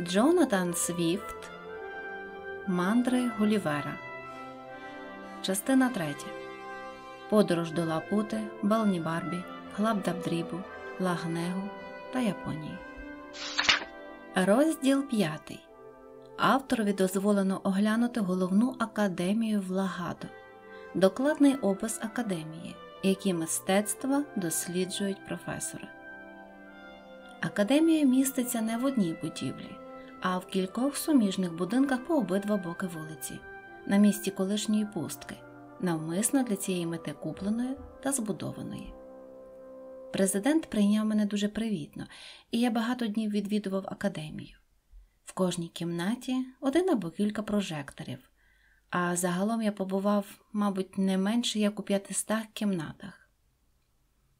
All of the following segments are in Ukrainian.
Джонатан Свіфт Мандри Гулівера. Частина 3. Подорож до Лапути, Балнібарбі, Глабдабдрібу, Лагнегу та Японії. Розділ 5. Авторові дозволено оглянути головну академію в Лагадо. Докладний опис академії, які мистецтва досліджують професори. Академія міститься не в одній будівлі а в кількох суміжних будинках по обидва боки вулиці, на місці колишньої пустки, навмисно для цієї мети купленої та збудованої. Президент прийняв мене дуже привітно, і я багато днів відвідував академію. В кожній кімнаті один або кілька прожекторів, а загалом я побував, мабуть, не менше як у 500 кімнатах.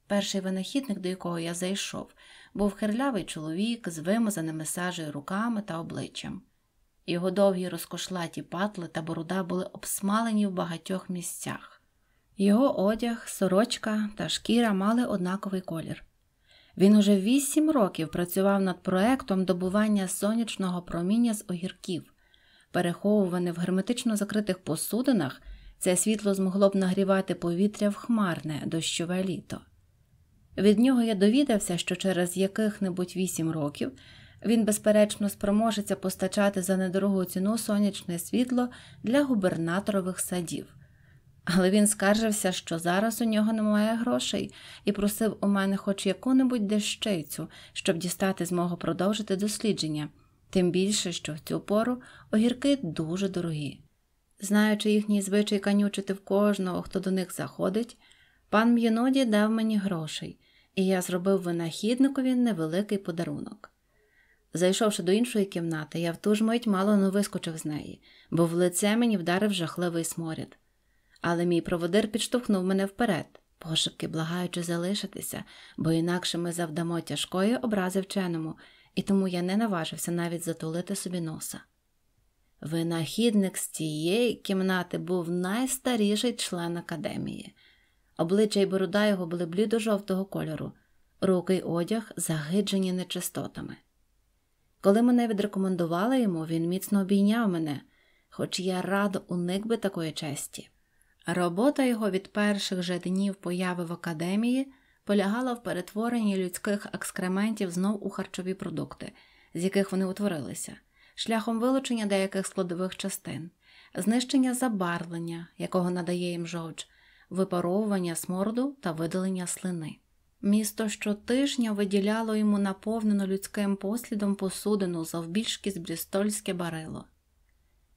Перший винахідник, до якого я зайшов, був херлявий чоловік з вимазаними сажею руками та обличчям. Його довгі розкошлаті патли та борода були обсмалені в багатьох місцях. Його одяг, сорочка та шкіра мали однаковий колір. Він уже вісім років працював над проектом добування сонячного проміння з огірків. Переховуване в герметично закритих посудинах, це світло змогло б нагрівати повітря в хмарне дощове літо. Від нього я довідався, що через яких-небудь вісім років він, безперечно, спроможеться постачати за недорогу ціну сонячне світло для губернаторових садів. Але він скаржився, що зараз у нього немає грошей, і просив у мене хоч яку-небудь дещицю, щоб дістати змогу продовжити дослідження, тим більше, що в цю пору огірки дуже дорогі. Знаючи їхній звичай канючити в кожного, хто до них заходить, пан М'єноді дав мені грошей, і я зробив винахідникові невеликий подарунок. Зайшовши до іншої кімнати, я в ту ж мить мало не вискочив з неї, бо в лице мені вдарив жахливий сморід. Але мій проводир підштовхнув мене вперед, пошепки благаючи залишитися, бо інакше ми завдамо тяжкої образи вченому, і тому я не наважився навіть затулити собі носа. Винахідник з цієї кімнати був найстаріший член академії. Обличчя й борода його були блідо-жовтого кольору, руки й одяг загиджені нечистотами. Коли мене відрекомендували йому, він міцно обійняв мене, хоч я радо уник би такої честі. Робота його від перших же днів появи в академії полягала в перетворенні людських екскрементів знов у харчові продукти, з яких вони утворилися, шляхом вилучення деяких складових частин, знищення забарвлення, якого надає їм жовч випаровування сморду та видалення слини. Місто щотижня виділяло йому наповнену людським послідом посудину завбільшки з брістольське барило.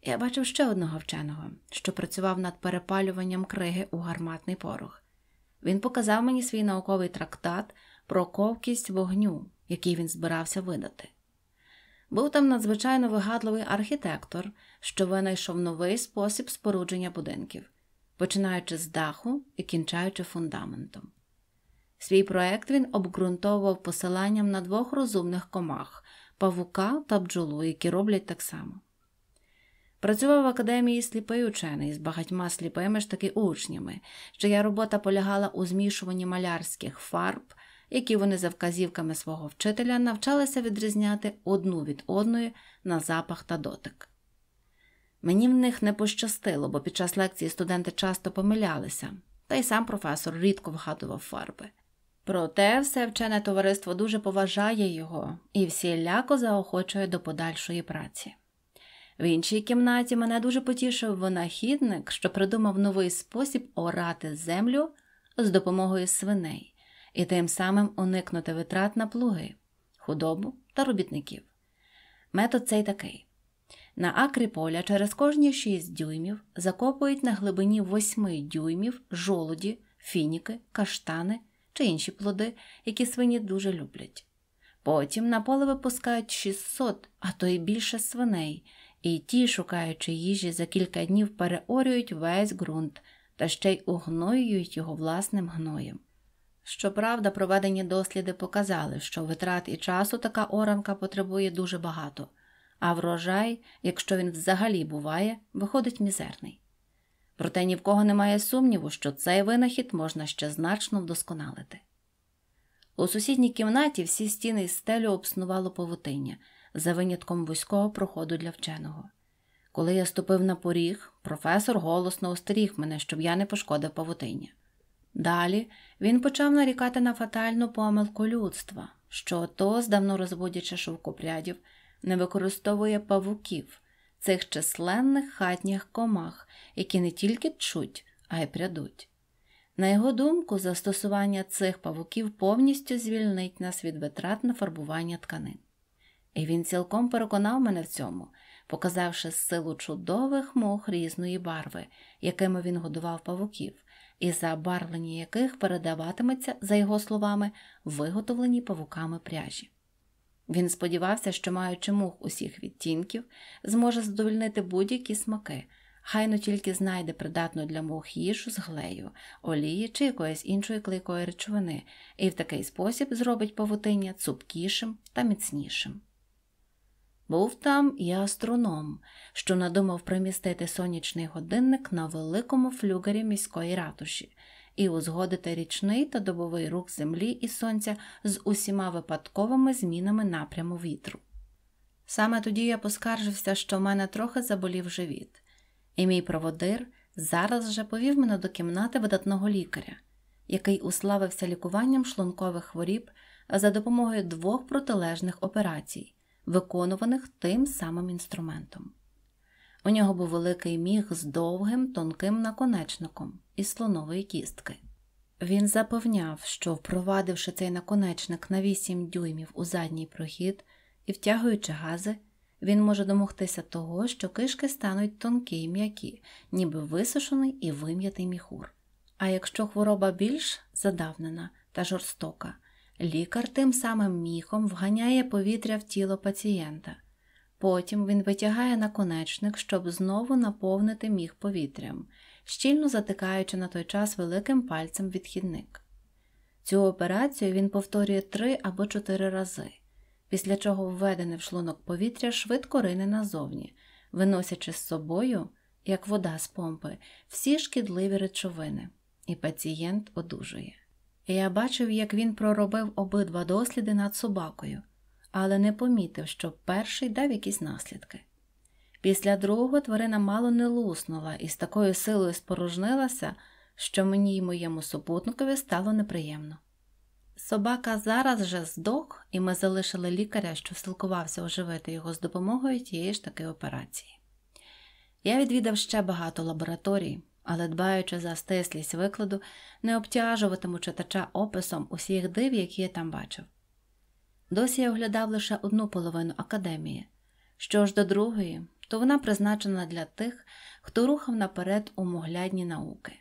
Я бачив ще одного вченого, що працював над перепалюванням криги у гарматний порох. Він показав мені свій науковий трактат про ковкість вогню, який він збирався видати. Був там надзвичайно вигадливий архітектор, що винайшов новий спосіб спорудження будинків починаючи з даху і кінчаючи фундаментом. Свій проект він обґрунтовував посиланням на двох розумних комах павука та бджолу, які роблять так само. Працював в академії сліпий учений з багатьма сліпими ж таки учнями, чия робота полягала у змішуванні малярських фарб, які вони за вказівками свого вчителя навчалися відрізняти одну від одної на запах та дотик. Мені в них не пощастило, бо під час лекції студенти часто помилялися, та й сам професор рідко вгадував фарби. Проте все вчене товариство дуже поважає його і всіляко заохочує до подальшої праці. В іншій кімнаті мене дуже потішив винахідник, що придумав новий спосіб орати землю з допомогою свиней і тим самим уникнути витрат на плуги, худобу та робітників. Метод цей такий. На акрі поля через кожні 6 дюймів закопують на глибині 8 дюймів жолуді, фініки, каштани чи інші плоди, які свині дуже люблять. Потім на поле випускають 600, а то й більше свиней, і ті, шукаючи їжі за кілька днів, переорюють весь ґрунт та ще й угноюють його власним гноєм. Щоправда, проведені досліди показали, що витрат і часу така оранка потребує дуже багато а врожай, якщо він взагалі буває, виходить мізерний. Проте ні в кого немає сумніву, що цей винахід можна ще значно вдосконалити. У сусідній кімнаті всі стіни і стелю обснувало павутиння за винятком вузького проходу для вченого. Коли я ступив на поріг, професор голосно остеріг мене, щоб я не пошкодив павутиння. Далі він почав нарікати на фатальну помилку людства, що то, здавно розводячи шовкопрядів, не використовує павуків, цих численних хатніх комах, які не тільки чуть, а й прядуть. На його думку, застосування цих павуків повністю звільнить нас від витрат на фарбування тканин. І він цілком переконав мене в цьому, показавши силу чудових мух різної барви, якими він годував павуків, і забарвлення яких передаватиметься, за його словами, виготовлені павуками пряжі. Він сподівався, що, маючи мух усіх відтінків, зможе задовольнити будь-які смаки, хайно ну тільки знайде придатну для мух їжу з глею, олії чи якоїсь іншої клейкої речовини, і в такий спосіб зробить павутиння цупкішим та міцнішим. Був там і астроном, що надумав примістити сонячний годинник на великому флюгері міської ратуші, і узгодити річний та добовий рух землі і сонця з усіма випадковими змінами напряму вітру. Саме тоді я поскаржився, що в мене трохи заболів живіт, і мій проводир зараз же повів мене до кімнати видатного лікаря, який уславився лікуванням шлункових хворіб за допомогою двох протилежних операцій, виконуваних тим самим інструментом. У нього був великий міг з довгим тонким наконечником із слонової кістки. Він запевняв, що, впровадивши цей наконечник на 8 дюймів у задній прохід і втягуючи гази, він може домогтися того, що кишки стануть тонкі й м'які, ніби висушений і вим'ятий міхур. А якщо хвороба більш задавнена та жорстока, лікар тим самим міхом вганяє повітря в тіло пацієнта. Потім він витягає наконечник, щоб знову наповнити міх повітрям, щільно затикаючи на той час великим пальцем відхідник. Цю операцію він повторює три або чотири рази, після чого введене в шлунок повітря швидко рине назовні, виносячи з собою, як вода з помпи, всі шкідливі речовини, і пацієнт одужує. Я бачив, як він проробив обидва досліди над собакою, але не помітив, що перший дав якісь наслідки. Після другого тварина мало не луснула і з такою силою спорожнилася, що мені й моєму супутникові стало неприємно. Собака зараз же здох, і ми залишили лікаря, що силкувався оживити його з допомогою тієї ж таки операції. Я відвідав ще багато лабораторій, але, дбаючи за стислість викладу, не обтяжуватиму читача описом усіх див, які я там бачив. Досі я оглядав лише одну половину академії, що ж до другої то вона призначена для тих, хто рухав наперед у моглядні науки.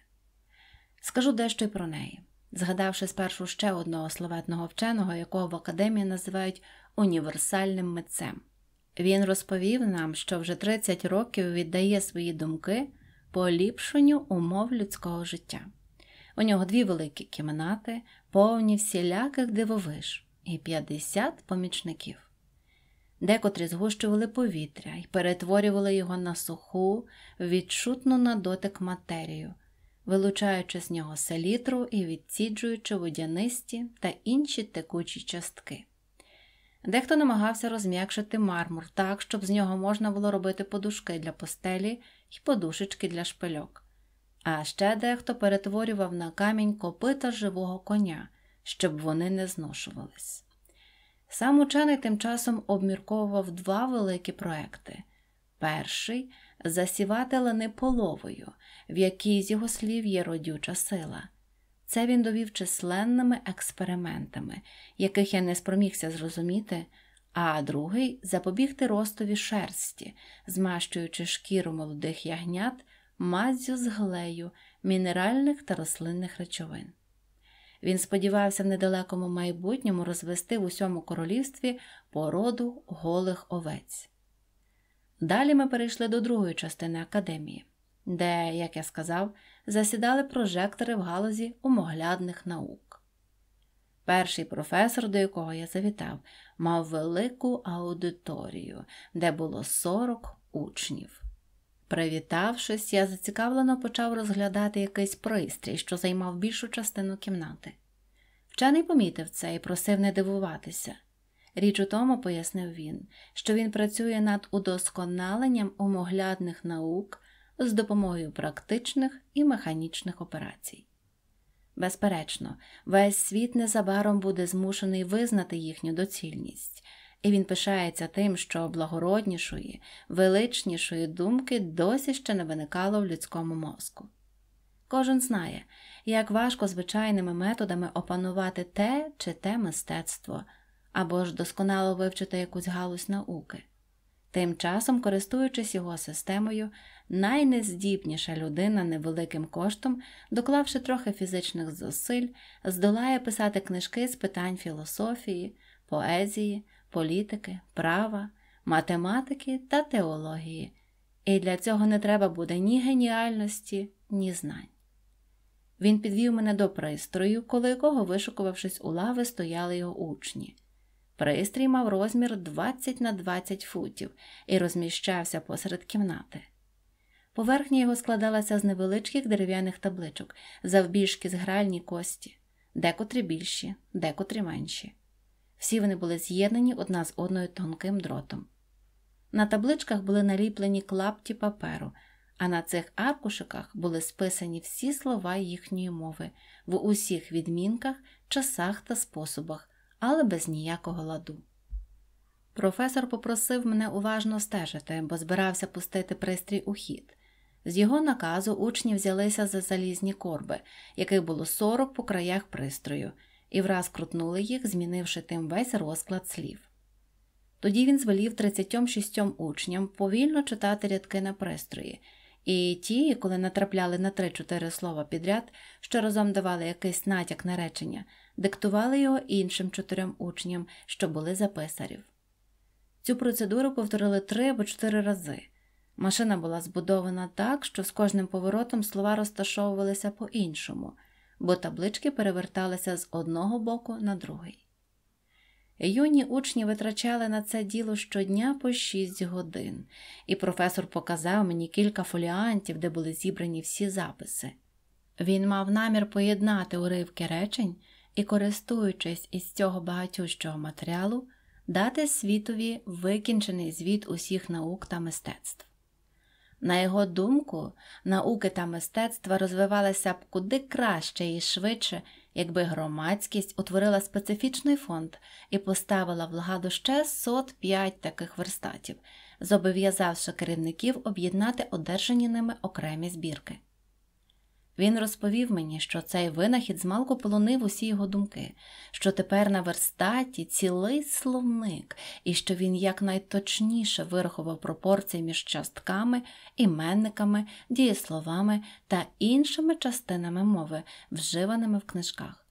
Скажу дещо й про неї, згадавши спершу ще одного славетного вченого, якого в академії називають універсальним митцем. Він розповів нам, що вже 30 років віддає свої думки поліпшенню умов людського життя. У нього дві великі кімнати, повні всіляких дивовиж і 50 помічників. Декотрі згущували повітря і перетворювали його на суху, відчутну на дотик матерію, вилучаючи з нього селітру і відсіджуючи водянисті та інші текучі частки. Дехто намагався розм'якшити мармур так, щоб з нього можна було робити подушки для постелі і подушечки для шпильок. А ще дехто перетворював на камінь копита живого коня, щоб вони не зношувались. Сам учений тим часом обмірковував два великі проекти. Перший засівати лани половою, в якій з його слів є родюча сила. Це він довів численними експериментами, яких я не спромігся зрозуміти, а другий запобігти ростові шерсті, змащуючи шкіру молодих ягнят мазю з глею, мінеральних та рослинних речовин. Він сподівався в недалекому майбутньому розвести в усьому королівстві породу голих овець. Далі ми перейшли до другої частини академії, де, як я сказав, засідали прожектори в галузі умоглядних наук. Перший професор, до якого я завітав, мав велику аудиторію, де було 40 учнів. Привітавшись, я зацікавлено почав розглядати якийсь пристрій, що займав більшу частину кімнати. Вчений помітив це і просив не дивуватися. Річ у тому, пояснив він, що він працює над удосконаленням умоглядних наук з допомогою практичних і механічних операцій. Безперечно, весь світ незабаром буде змушений визнати їхню доцільність і він пишається тим, що благороднішої, величнішої думки досі ще не виникало в людському мозку. Кожен знає, як важко звичайними методами опанувати те чи те мистецтво або ж досконало вивчити якусь галузь науки. Тим часом, користуючись його системою, найнездібніша людина невеликим коштом, доклавши трохи фізичних зусиль, здолає писати книжки з питань філософії, поезії, політики, права, математики та теології, і для цього не треба буде ні геніальності, ні знань. Він підвів мене до пристрою, коли якого, вишукувавшись у лави, стояли його учні. Пристрій мав розмір 20 на 20 футів і розміщався посеред кімнати. Поверхня його складалася з невеличких дерев'яних табличок, завбільшки з гральні кості, декотрі більші, декотрі менші. Всі вони були з'єднані одна з одною тонким дротом. На табличках були наліплені клапті паперу, а на цих аркушиках були списані всі слова їхньої мови в усіх відмінках, часах та способах, але без ніякого ладу. Професор попросив мене уважно стежити, бо збирався пустити пристрій у хід. З його наказу учні взялися за залізні корби, яких було 40 по краях пристрою, і враз крутнули їх, змінивши тим весь розклад слів. Тоді він звелів 36 учням повільно читати рядки на пристрої, і ті, коли натрапляли на 3-4 слова підряд, що разом давали якийсь натяк на речення, диктували його іншим чотирьом учням, що були за писарів. Цю процедуру повторили три або чотири рази. Машина була збудована так, що з кожним поворотом слова розташовувалися по іншому бо таблички переверталися з одного боку на другий. Юні учні витрачали на це діло щодня по шість годин, і професор показав мені кілька фоліантів, де були зібрані всі записи. Він мав намір поєднати уривки речень і, користуючись із цього багатющого матеріалу, дати світові викінчений звіт усіх наук та мистецтв. На його думку, науки та мистецтва розвивалися б куди краще і швидше, якби громадськість утворила специфічний фонд і поставила в лагаду ще 105 таких верстатів, зобов'язавши керівників об'єднати одержані ними окремі збірки. Він розповів мені, що цей винахід змалку полонив усі його думки, що тепер на верстаті цілий словник, і що він якнайточніше вирахував пропорції між частками, іменниками, дієсловами та іншими частинами мови, вживаними в книжках.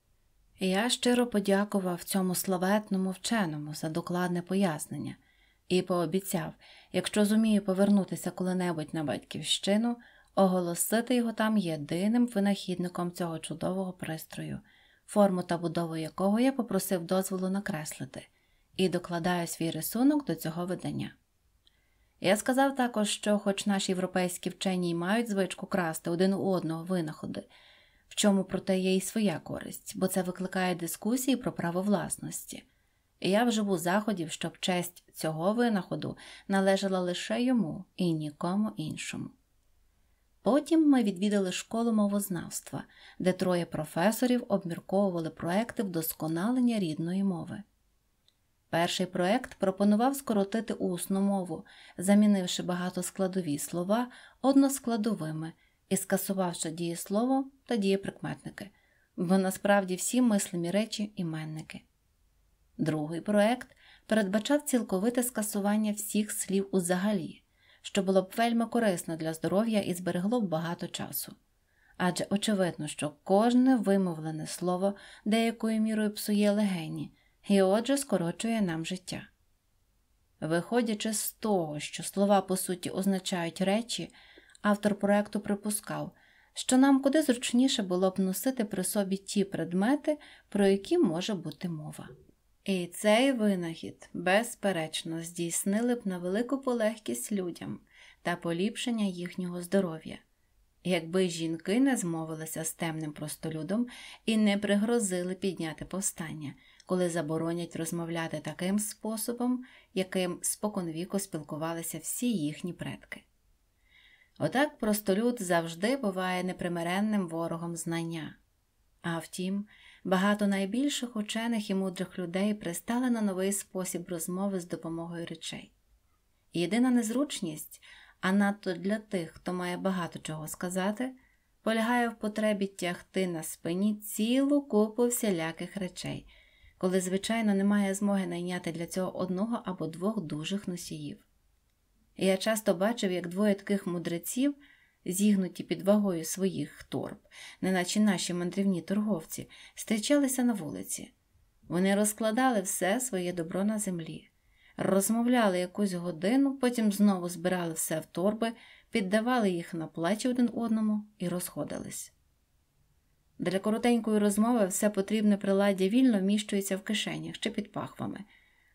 Я щиро подякував цьому славетному вченому за докладне пояснення і пообіцяв, якщо зумію повернутися коли-небудь на батьківщину оголосити його там єдиним винахідником цього чудового пристрою, форму та будову якого я попросив дозволу накреслити, і докладаю свій рисунок до цього видання. Я сказав також, що, хоч наші європейські вчені й мають звичку красти один у одного винаходи, в чому проте є і своя користь, бо це викликає дискусії про право власності. І я вживу заходів, щоб честь цього винаходу належала лише йому і нікому іншому. Потім ми відвідали школу мовознавства, де троє професорів обмірковували проекти вдосконалення рідної мови. Перший проект пропонував скоротити усну мову, замінивши багатоскладові слова односкладовими і скасувавши дієслово та дієприкметники, бо насправді всі мислимі речі іменники. Другий проект передбачав цілковите скасування всіх слів узагалі що було б вельми корисно для здоров'я і зберегло б багато часу. Адже очевидно, що кожне вимовлене слово деякою мірою псує легені і отже скорочує нам життя. Виходячи з того, що слова по суті означають речі, автор проекту припускав, що нам куди зручніше було б носити при собі ті предмети, про які може бути мова. І цей винахід, безперечно, здійснили б на велику полегкість людям та поліпшення їхнього здоров'я, якби жінки не змовилися з темним простолюдом і не пригрозили підняти повстання, коли заборонять розмовляти таким способом, яким споконвіку спілкувалися всі їхні предки. Отак простолюд завжди буває непримиренним ворогом знання. А втім, Багато найбільших учених і мудрих людей пристали на новий спосіб розмови з допомогою речей. Єдина незручність, а надто для тих, хто має багато чого сказати, полягає в потребі тягти на спині цілу купу всіляких речей, коли, звичайно, немає змоги найняти для цього одного або двох дужих носіїв. Я часто бачив, як двоє таких мудреців зігнуті під вагою своїх торб, неначе наші мандрівні торговці, зустрічалися на вулиці. Вони розкладали все своє добро на землі, розмовляли якусь годину, потім знову збирали все в торби, піддавали їх на плечі один одному і розходились. Для коротенької розмови все потрібне приладдя вільно вміщується в кишенях чи під пахвами.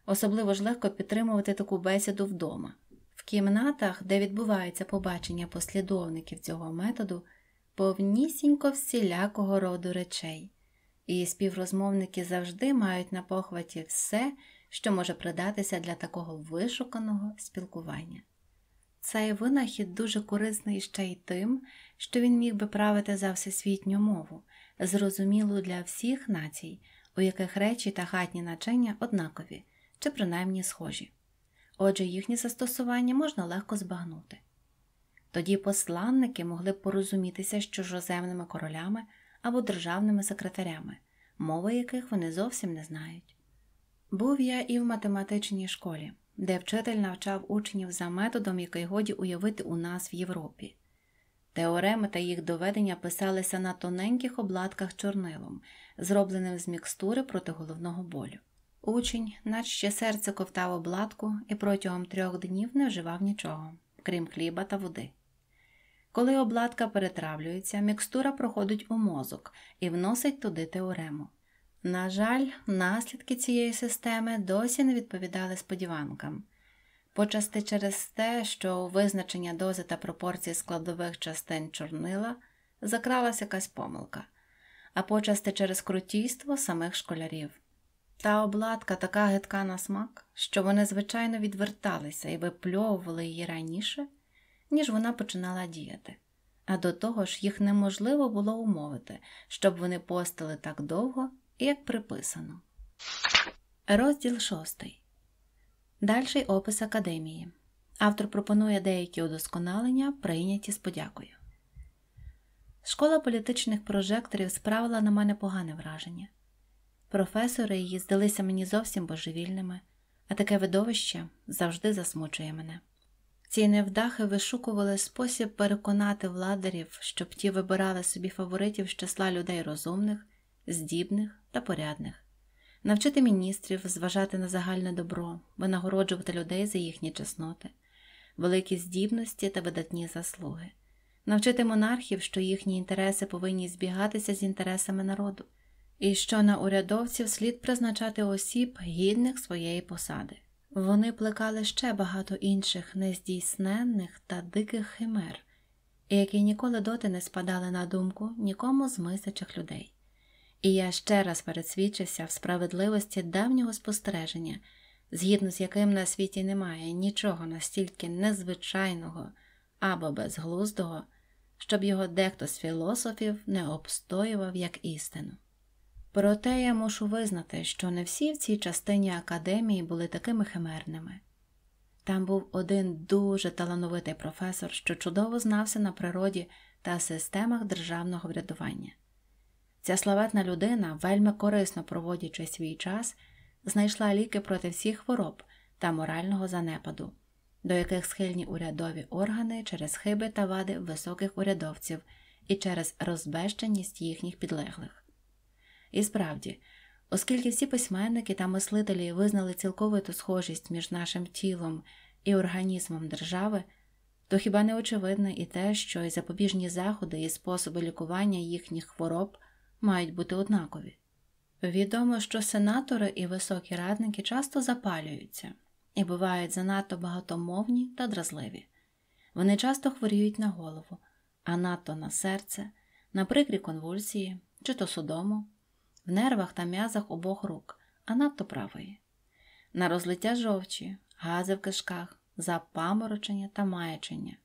Особливо ж легко підтримувати таку бесіду вдома. В кімнатах, де відбувається побачення послідовників цього методу, повнісінько всілякого роду речей, і співрозмовники завжди мають на похваті все, що може придатися для такого вишуканого спілкування. Цей винахід дуже корисний ще й тим, що він міг би правити за всесвітню мову, зрозумілу для всіх націй, у яких речі та хатні начення однакові чи принаймні схожі отже їхнє застосування можна легко збагнути. Тоді посланники могли б порозумітися з чужоземними королями або державними секретарями, мови яких вони зовсім не знають. Був я і в математичній школі, де вчитель навчав учнів за методом, який годі уявити у нас в Європі. Теореми та їх доведення писалися на тоненьких обладках чорнилом, зробленим з мікстури проти головного болю. Учень, наче серце ковтав обладку і протягом трьох днів не вживав нічого, крім хліба та води. Коли обладка перетравлюється, мікстура проходить у мозок і вносить туди теорему. На жаль, наслідки цієї системи досі не відповідали сподіванкам. Почасти через те, що у визначення дози та пропорції складових частин чорнила закралася якась помилка, а почасти через крутійство самих школярів. Та обладка така гидка на смак, що вони, звичайно, відверталися і випльовували її раніше, ніж вона починала діяти, а до того ж їх неможливо було умовити, щоб вони постили так довго, як приписано. Розділ шостий. Дальший опис академії. Автор пропонує деякі удосконалення, прийняті з подякою. Школа політичних прожекторів справила на мене погане враження. Професори її здалися мені зовсім божевільними, а таке видовище завжди засмучує мене. Ці невдахи вишукували спосіб переконати владарів, щоб ті вибирали собі фаворитів з числа людей розумних, здібних та порядних, навчити міністрів зважати на загальне добро, винагороджувати людей за їхні чесноти, великі здібності та видатні заслуги, навчити монархів, що їхні інтереси повинні збігатися з інтересами народу і що на урядовців слід призначати осіб, гідних своєї посади. Вони плекали ще багато інших нездійсненних та диких химер, які ніколи доти не спадали на думку нікому з мислячих людей. І я ще раз пересвідчився в справедливості давнього спостереження, згідно з яким на світі немає нічого настільки незвичайного або безглуздого, щоб його дехто з філософів не обстоював як істину. Проте я мушу визнати, що не всі в цій частині академії були такими химерними. Там був один дуже талановитий професор, що чудово знався на природі та системах державного врядування. Ця славетна людина, вельми корисно проводячи свій час, знайшла ліки проти всіх хвороб та морального занепаду, до яких схильні урядові органи через хиби та вади високих урядовців і через розбещеність їхніх підлеглих. І справді, оскільки всі письменники та мислителі визнали цілковиту схожість між нашим тілом і організмом держави, то хіба не очевидно і те, що і запобіжні заходи і способи лікування їхніх хвороб мають бути однакові? Відомо, що сенатори і високі радники часто запалюються і бувають занадто багатомовні та дразливі. Вони часто хворіють на голову, а надто на серце, на прикрі конвульсії чи то судому, в нервах та м'язах обох рук, а надто правої, на розлиття жовчі, гази в кишках, запаморочення та маячення,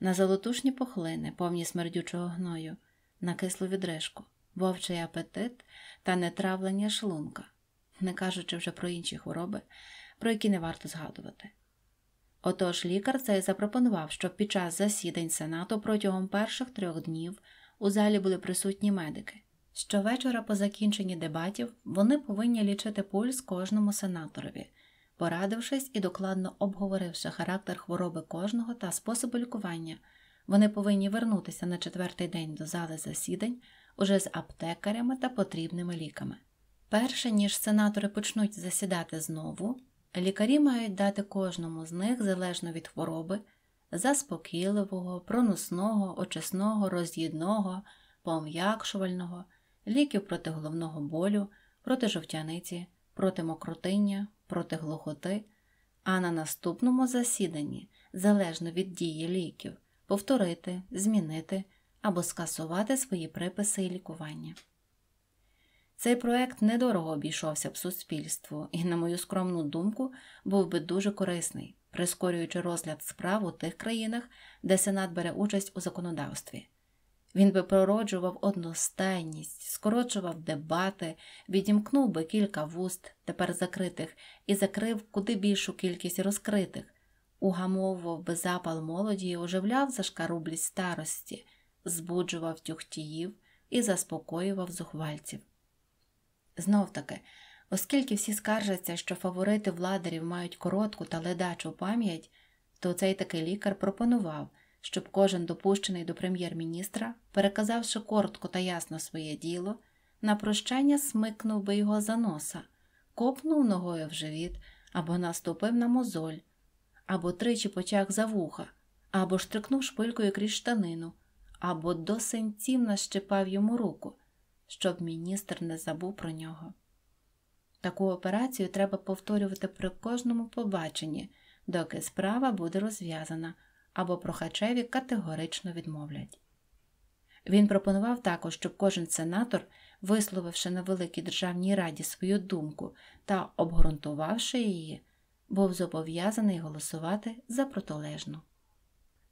на золотушні пухлини, повні смердючого гною, на кислу відрижку, вовчий апетит та нетравлення шлунка, не кажучи вже про інші хвороби, про які не варто згадувати. Отож лікар цей запропонував, щоб під час засідань Сенату протягом перших трьох днів у залі були присутні медики. Щовечора по закінченні дебатів вони повинні лічити пульс кожному сенаторові, порадившись і докладно обговоривши характер хвороби кожного та способи лікування, вони повинні вернутися на четвертий день до зали засідань уже з аптекарями та потрібними ліками. Перше ніж сенатори почнуть засідати знову, лікарі мають дати кожному з них, залежно від хвороби, заспокійливого, проносного, очисного, роз'їдного, пом'якшувального ліків проти головного болю, проти жовтяниці, проти мокротиння, проти глухоти, а на наступному засіданні, залежно від дії ліків, повторити, змінити або скасувати свої приписи і лікування. Цей проект недорого обійшовся б суспільству і, на мою скромну думку, був би дуже корисний, прискорюючи розгляд справ у тих країнах, де Сенат бере участь у законодавстві. Він би пророджував одностайність, скорочував дебати, відімкнув би кілька вуст, тепер закритих, і закрив куди більшу кількість розкритих, угамовував би запал молоді і оживляв зашкарублість старості, збуджував тюхтіїв і заспокоював зухвальців. Знов таки, оскільки всі скаржаться, що фаворити владарів мають коротку та ледачу пам'ять, то цей такий лікар пропонував щоб кожен допущений до прем'єр-міністра, переказавши коротко та ясно своє діло, на прощання смикнув би його за носа, копнув ногою в живіт або наступив на мозоль, або тричі почав за вуха, або штрикнув шпилькою крізь штанину, або до синців нащипав йому руку, щоб міністр не забув про нього. Таку операцію треба повторювати при кожному побаченні, доки справа буде розв'язана або прохачеві категорично відмовлять. Він пропонував також, щоб кожен сенатор, висловивши на Великій Державній Раді свою думку та обґрунтувавши її, був зобов'язаний голосувати за протилежну.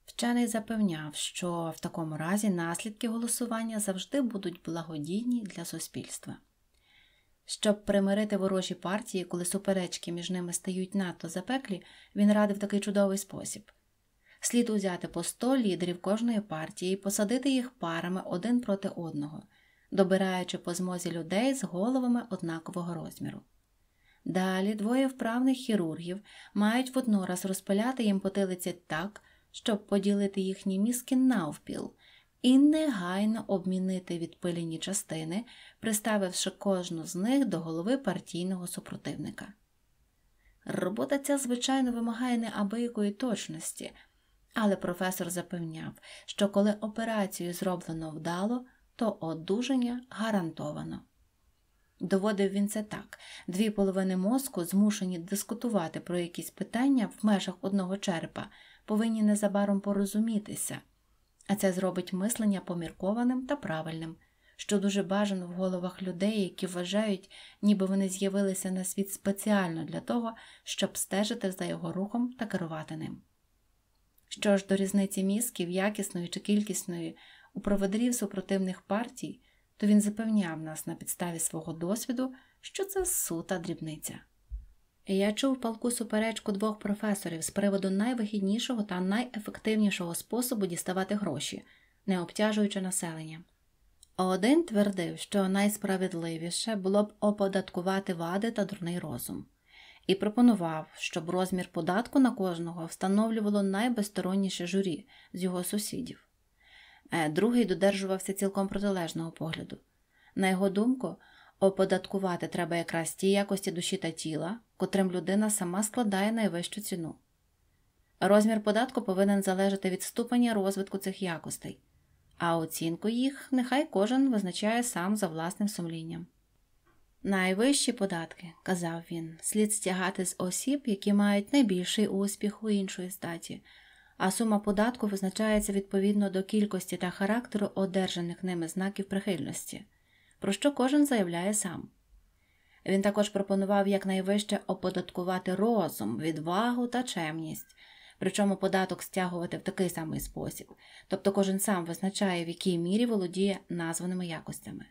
Вчений запевняв, що в такому разі наслідки голосування завжди будуть благодійні для суспільства. Щоб примирити ворожі партії, коли суперечки між ними стають надто запеклі, він радив такий чудовий спосіб Слід узяти по 100 лідерів кожної партії і посадити їх парами один проти одного, добираючи по змозі людей з головами однакового розміру. Далі двоє вправних хірургів мають воднораз розпиляти їм потилиці так, щоб поділити їхні мізки навпіл, і негайно обмінити відпилені частини, приставивши кожну з них до голови партійного супротивника. Робота ця, звичайно, вимагає неабиякої точності. Але професор запевняв, що коли операцію зроблено вдало, то одужання гарантовано. Доводив він це так: дві половини мозку, змушені дискутувати про якісь питання в межах одного черепа, повинні незабаром порозумітися, а це зробить мислення поміркованим та правильним, що дуже бажано в головах людей, які вважають, ніби вони з'явилися на світ спеціально для того, щоб стежити за його рухом та керувати ним. Що ж до різниці мізків, якісної чи кількісної у проведерів супротивних партій, то він запевняв нас на підставі свого досвіду, що це сута дрібниця. Я чув палку суперечку двох професорів з приводу найвигіднішого та найефективнішого способу діставати гроші, не обтяжуючи населення. Один твердив, що найсправедливіше було б оподаткувати вади та дурний розум і пропонував, щоб розмір податку на кожного встановлювало найбезсторонніше журі з його сусідів. Е, другий додержувався цілком протилежного погляду. На його думку, оподаткувати треба якраз ті якості душі та тіла, котрим людина сама складає найвищу ціну. Розмір податку повинен залежати від ступеня розвитку цих якостей, а оцінку їх нехай кожен визначає сам за власним сумлінням. Найвищі податки, казав він, слід стягати з осіб, які мають найбільший успіх у іншої статі, а сума податку визначається відповідно до кількості та характеру одержаних ними знаків прихильності, про що кожен заявляє сам. Він також пропонував якнайвище оподаткувати розум, відвагу та чемність, причому податок стягувати в такий самий спосіб, тобто кожен сам визначає, в якій мірі володіє названими якостями.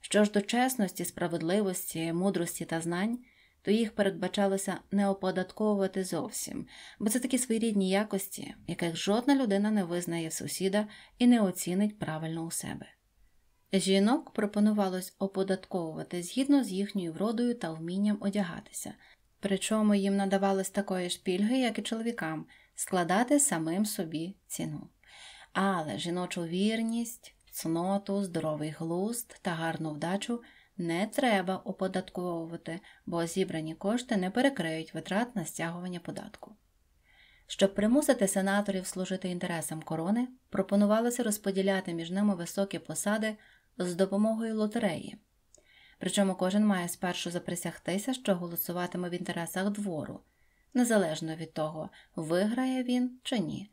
Що ж до чесності, справедливості, мудрості та знань, то їх передбачалося не оподатковувати зовсім, бо це такі своєрідні якості, яких жодна людина не визнає в сусіда і не оцінить правильно у себе. Жінок пропонувалось оподатковувати згідно з їхньою вродою та вмінням одягатися, причому їм надавалось такої ж пільги, як і чоловікам, складати самим собі ціну. Але жіночу вірність. Цноту, здоровий глузд та гарну вдачу не треба оподатковувати, бо зібрані кошти не перекриють витрат на стягування податку. Щоб примусити сенаторів служити інтересам корони, пропонувалося розподіляти між ними високі посади з допомогою лотереї. Причому кожен має спершу заприсягтися, що голосуватиме в інтересах двору, незалежно від того, виграє він чи ні.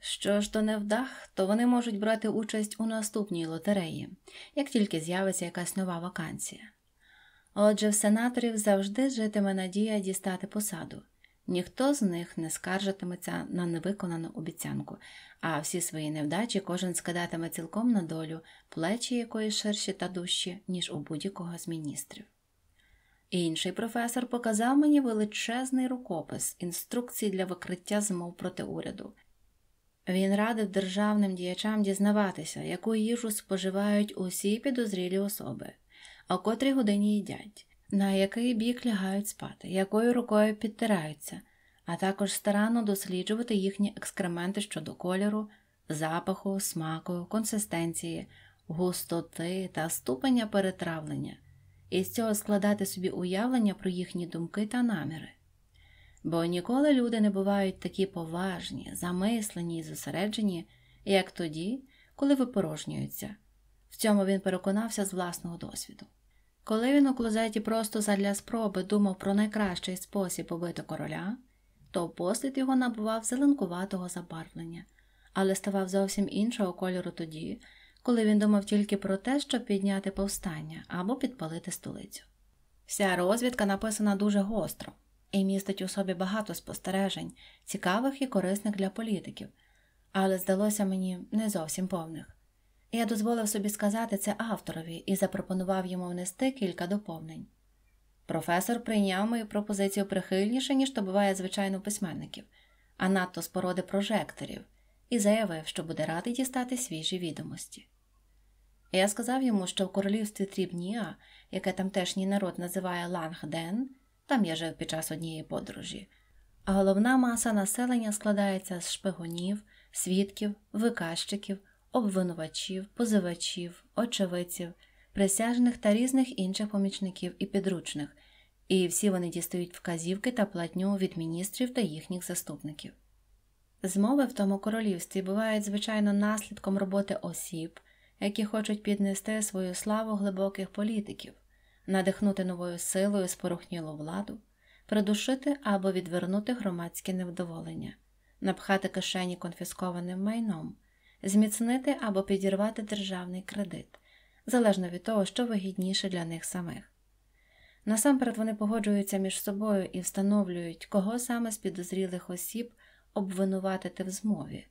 Що ж до невдах, то вони можуть брати участь у наступній лотереї, як тільки з'явиться якась нова вакансія. Отже, в сенаторів завжди житиме надія дістати посаду, ніхто з них не скаржитиметься на невиконану обіцянку, а всі свої невдачі кожен скидатиме цілком на долю, плечі якої ширші та дужчі, ніж у будь-якого з міністрів. Інший професор показав мені величезний рукопис інструкцій для викриття змов проти уряду. Він радив державним діячам дізнаватися, яку їжу споживають усі підозрілі особи, о котрій годині їдять, на який бік лягають спати, якою рукою підтираються, а також старанно досліджувати їхні екскременти щодо кольору, запаху, смаку, консистенції, густоти та ступеня перетравлення, і з цього складати собі уявлення про їхні думки та наміри бо ніколи люди не бувають такі поважні, замислені і зосереджені, як тоді, коли випорожнюються. В цьому він переконався з власного досвіду. Коли він у клозеті просто задля спроби думав про найкращий спосіб побити короля, то послід його набував зеленкуватого забарвлення, але ставав зовсім іншого кольору тоді, коли він думав тільки про те, щоб підняти повстання або підпалити столицю. Вся розвідка написана дуже гостро, і містить у собі багато спостережень, цікавих і корисних для політиків, але здалося мені не зовсім повних. Я дозволив собі сказати це авторові і запропонував йому внести кілька доповнень. Професор прийняв мою пропозицію прихильніше, ніж то буває звичайно письменників, а надто з породи прожекторів, і заявив, що буде радий дістати свіжі відомості. Я сказав йому, що в королівстві Трібнія, яке тамтешній народ називає Лангден, там я жив під час однієї подорожі. А головна маса населення складається з шпигунів, свідків, виказчиків, обвинувачів, позивачів, очевидців, присяжних та різних інших помічників і підручних, і всі вони дістають вказівки та платню від міністрів та їхніх заступників. Змови в тому королівстві бувають, звичайно, наслідком роботи осіб, які хочуть піднести свою славу глибоких політиків надихнути новою силою спорохнілу владу, придушити або відвернути громадське невдоволення, напхати кишені конфіскованим майном, зміцнити або підірвати державний кредит, залежно від того, що вигідніше для них самих. Насамперед вони погоджуються між собою і встановлюють, кого саме з підозрілих осіб обвинуватити в змові,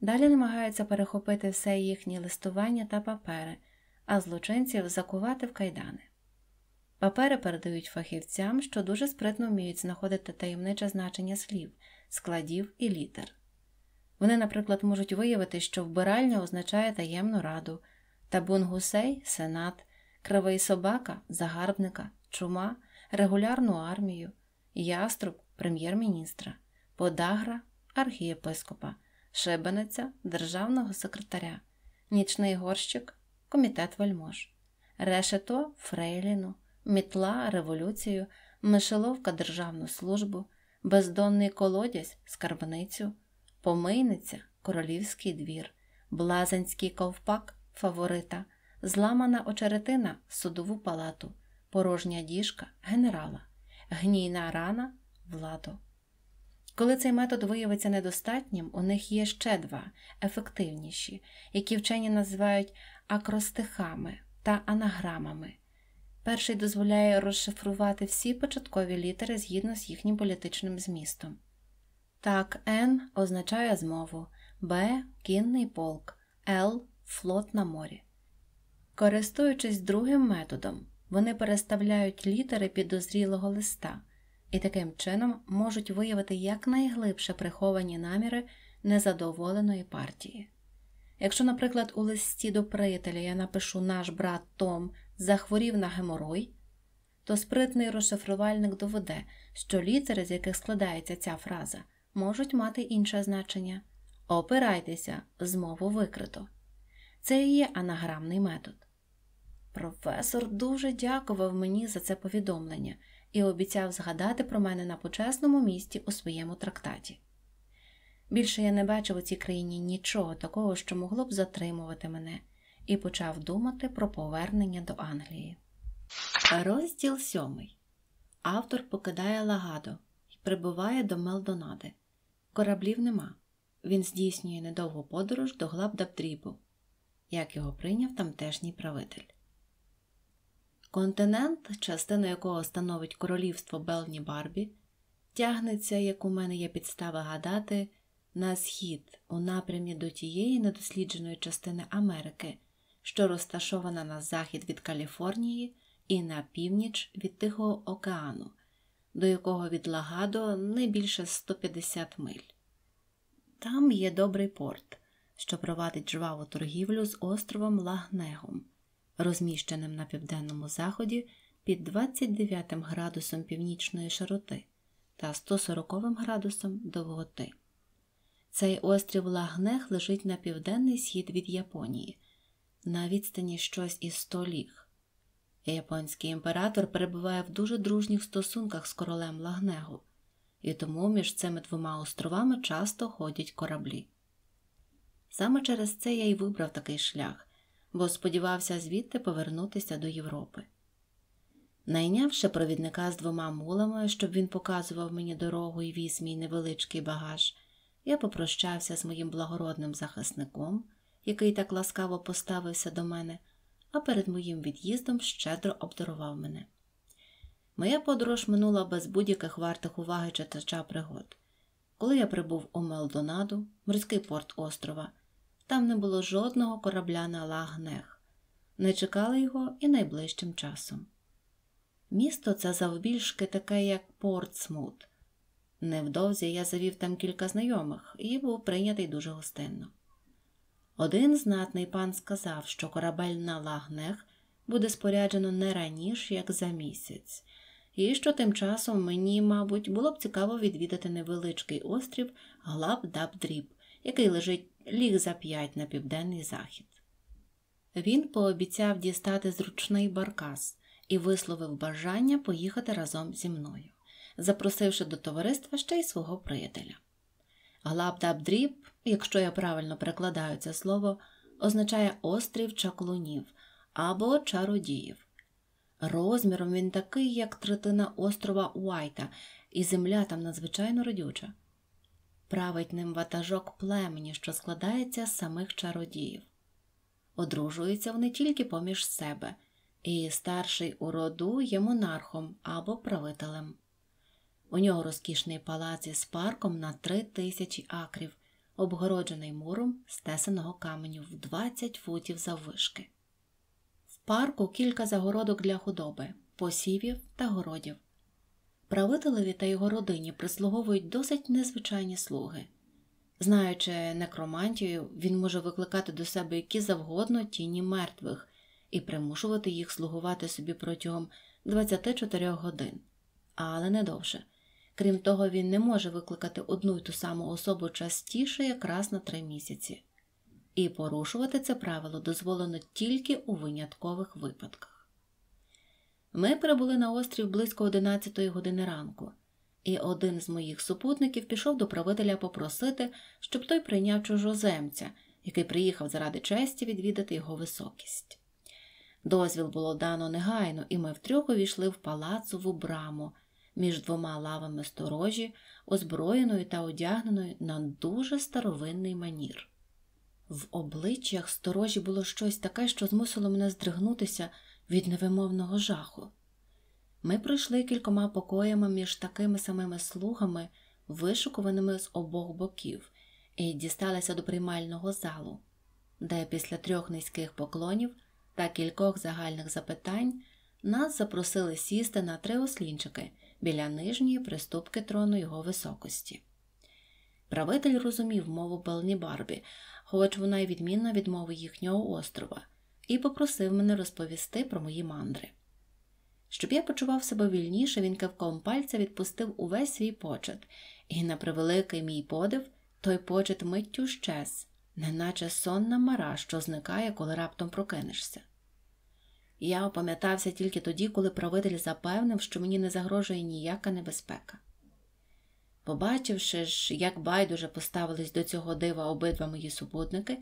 далі намагаються перехопити все їхнє листування та папери, а злочинців закувати в кайдани. Папери передають фахівцям, що дуже спритно вміють знаходити таємниче значення слів, складів і літер. Вони, наприклад, можуть виявити, що вбиральня означає таємну раду, табун гусей сенат, кривий собака загарбника, чума, регулярну армію, яструб прем'єр-міністра, подагра архієпископа, шибениця державного секретаря, нічний горщик комітет вельмож, решето фрейліну мітла революцію, мишеловка державну службу, бездонний колодязь, скарбницю, помийниця, королівський двір, блазанський ковпак фаворита, зламана очеретина судову палату, порожня діжка генерала, гнійна рана владу. Коли цей метод виявиться недостатнім, у них є ще два ефективніші, які вчені називають акростихами та анаграмами. Перший дозволяє розшифрувати всі початкові літери згідно з їхнім політичним змістом. Так, Н означає змову, Б кінний полк, Л флот на морі. Користуючись другим методом, вони переставляють літери підозрілого листа і таким чином можуть виявити якнайглибше приховані наміри незадоволеної партії. Якщо, наприклад, у листі до приятеля я напишу наш брат Том захворів на геморой, то спритний розшифрувальник доведе, що літери, з яких складається ця фраза, можуть мати інше значення. Опирайтеся, змову викрито. Це і є анаграмний метод. Професор дуже дякував мені за це повідомлення і обіцяв згадати про мене на почесному місці у своєму трактаті. Більше я не бачив у цій країні нічого такого, що могло б затримувати мене і почав думати про повернення до Англії. Розділ сьомий. Автор покидає Лагадо і прибуває до Мелдонади. Кораблів нема. Він здійснює недовгу подорож до Глабдабдрібу, як його прийняв тамтешній правитель. Континент, частина якого становить королівство Белні Барбі, тягнеться, як у мене є підстава гадати, на схід у напрямі до тієї недослідженої частини Америки що розташована на захід від Каліфорнії і на північ від Тихого океану, до якого від Лагадо не більше 150 миль. Там є добрий порт, що провадить жваву торгівлю з островом Лагнегом, розміщеним на південному заході під 29 градусом північної широти та 140 градусом довготи. Цей острів Лагнех лежить на південний схід від Японії на відстані щось із сто ліг. Японський імператор перебуває в дуже дружніх стосунках з королем Лагнегу, і тому між цими двома островами часто ходять кораблі. Саме через це я й вибрав такий шлях, бо сподівався звідти повернутися до Європи. Найнявши провідника з двома мулами, щоб він показував мені дорогу і віз мій невеличкий багаж, я попрощався з моїм благородним захисником який так ласкаво поставився до мене, а перед моїм від'їздом щедро обдарував мене. Моя подорож минула без будь-яких вартих уваги читача пригод. Коли я прибув у Мелдонаду, морський порт острова, там не було жодного корабля на Лагнех. Не чекали його і найближчим часом. Місто це завбільшки таке, як Портсмут. Невдовзі я завів там кілька знайомих і був прийнятий дуже гостинно. Один знатний пан сказав, що корабель на лагнех буде споряджено не раніше, як за місяць, і що тим часом мені, мабуть, було б цікаво відвідати невеличкий острів Глаб-Даб-Дріб, який лежить ліг за п'ять на південний захід. Він пообіцяв дістати зручний баркас і висловив бажання поїхати разом зі мною, запросивши до товариства ще й свого приятеля. Глабдабдріб, якщо я правильно перекладаю це слово, означає острів чаклунів або чародіїв. Розміром він такий, як третина острова Уайта, і земля там надзвичайно родюча. Править ним ватажок племені, що складається з самих чародіїв. Одружуються вони тільки поміж себе, і старший у роду є монархом або правителем. У нього розкішний палац із парком на три тисячі акрів, обгороджений муром стесаного каменю в 20 футів заввишки. В парку кілька загородок для худоби, посівів та городів. Правителеві та його родині прислуговують досить незвичайні слуги. Знаючи некромантію, він може викликати до себе які завгодно тіні мертвих і примушувати їх слугувати собі протягом 24 годин, але не довше. Крім того, він не може викликати одну й ту саму особу частіше якраз на три місяці, і порушувати це правило дозволено тільки у виняткових випадках. Ми прибули на острів близько 11 години ранку, і один з моїх супутників пішов до правителя попросити, щоб той прийняв чужоземця, який приїхав заради честі відвідати його високість. Дозвіл було дано негайно, і ми втрьох увійшли в палацову браму між двома лавами сторожі, озброєною та одягненою на дуже старовинний манір. В обличчях сторожі було щось таке, що змусило мене здригнутися від невимовного жаху. Ми пройшли кількома покоями між такими самими слугами, вишукуваними з обох боків, і дісталися до приймального залу, де після трьох низьких поклонів та кількох загальних запитань нас запросили сісти на три ослінчики біля нижньої приступки трону його високості. Правитель розумів мову Балнібарбі, хоч вона й відмінна від мови їхнього острова, і попросив мене розповісти про мої мандри. Щоб я почував себе вільніше, він кивком пальця відпустив увесь свій почет, і, на превеликий мій подив, той почет миттю щез, неначе сонна мара, що зникає, коли раптом прокинешся. Я опам'ятався тільки тоді, коли правитель запевнив, що мені не загрожує ніяка небезпека. Побачивши ж, як байдуже поставились до цього дива обидва мої супутники,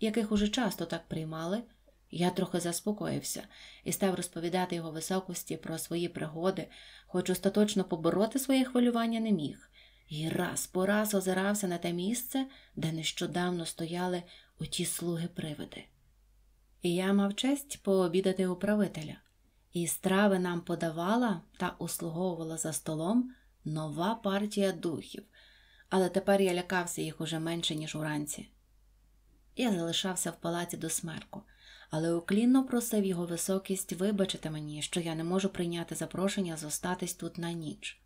яких уже часто так приймали, я трохи заспокоївся і став розповідати його високості про свої пригоди, хоч остаточно побороти своє хвилювання не міг, і раз по раз озирався на те місце, де нещодавно стояли оті слуги привиди я мав честь пообідати у правителя, і страви нам подавала та услуговувала за столом нова партія духів, але тепер я лякався їх уже менше, ніж уранці. Я залишався в палаці до смерку, але уклінно просив його високість вибачити мені, що я не можу прийняти запрошення зостатись тут на ніч.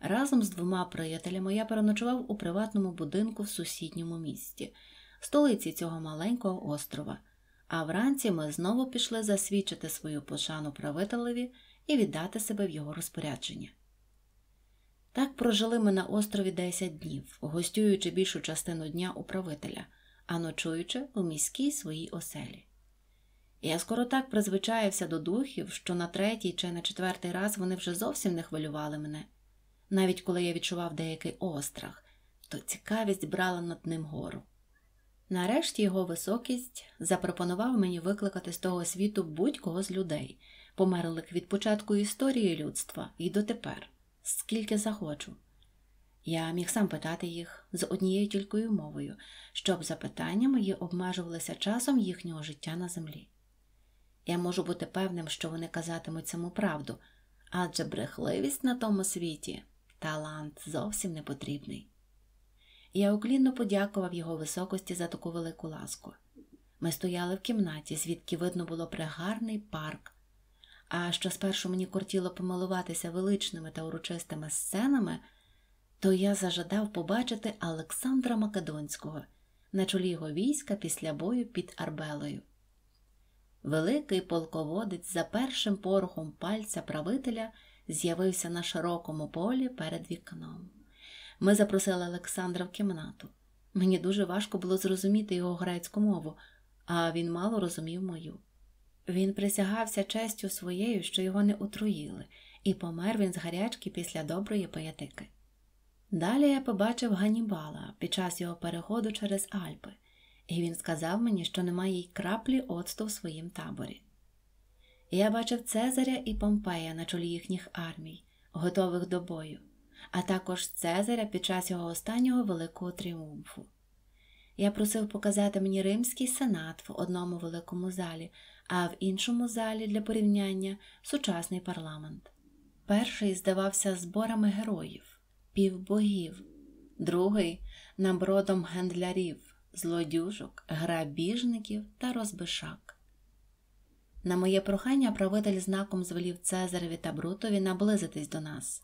Разом з двома приятелями я переночував у приватному будинку в сусідньому місті, столиці цього маленького острова а вранці ми знову пішли засвідчити свою пошану правителеві і віддати себе в його розпорядження. Так прожили ми на острові 10 днів, гостюючи більшу частину дня у правителя, а ночуючи у міській своїй оселі. Я скоро так призвичаєвся до духів, що на третій чи на четвертий раз вони вже зовсім не хвилювали мене, навіть коли я відчував деякий острах, то цікавість брала над ним гору. Нарешті його високість запропонував мені викликати з того світу будь-кого з людей, померлих від початку історії людства і дотепер, скільки захочу. Я міг сам питати їх з однією тількою мовою, щоб запитання мої обмежувалися часом їхнього життя на землі. Я можу бути певним, що вони казатимуть цьому правду, адже брехливість на тому світі талант зовсім не потрібний і я уклінно подякував його високості за таку велику ласку. Ми стояли в кімнаті, звідки видно було пригарний парк. А що спершу мені кортіло помилуватися величними та урочистими сценами, то я зажадав побачити Олександра Македонського на чолі його війська після бою під Арбелою. Великий полководець за першим порухом пальця правителя з'явився на широкому полі перед вікном. Ми запросили Олександра в кімнату. Мені дуже важко було зрозуміти його грецьку мову, а він мало розумів мою. Він присягався честю своєю, що його не отруїли, і помер він з гарячки після доброї паятики. Далі я побачив Ганібала під час його переходу через Альпи, і він сказав мені, що немає й краплі оцту в своїм таборі. Я бачив Цезаря і Помпея на чолі їхніх армій, готових до бою а також Цезаря під час його останнього великого тріумфу. Я просив показати мені Римський сенат в одному великому залі, а в іншому залі для порівняння сучасний парламент. Перший здавався зборами героїв, півбогів, другий набродом гендлярів, злодюжок, грабіжників та розбишак. На моє прохання правитель знаком звелів Цезареві та Брутові наблизитись до нас.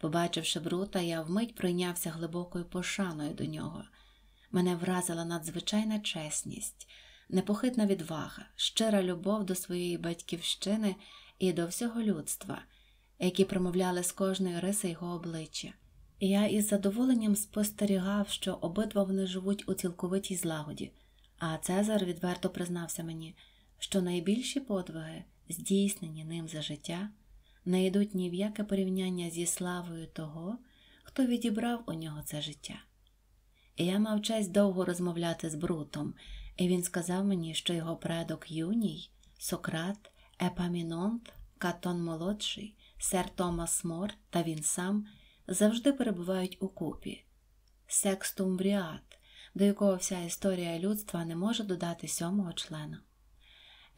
Побачивши брута, я вмить прийнявся глибокою пошаною до нього. Мене вразила надзвичайна чесність, непохитна відвага, щира любов до своєї батьківщини і до всього людства, які промовляли з кожної риси його обличчя. Я із задоволенням спостерігав, що обидва вони живуть у цілковитій злагоді, а Цезар відверто признався мені, що найбільші подвиги здійснені ним за життя не йдуть ні в яке порівняння зі славою того, хто відібрав у нього це життя. І я мав честь довго розмовляти з Брутом, і він сказав мені, що його предок Юній, Сократ, Епамінонт, Катон Молодший, сер Томас Мор та він сам завжди перебувають у купі. Секстумбріат, до якого вся історія людства не може додати сьомого члена.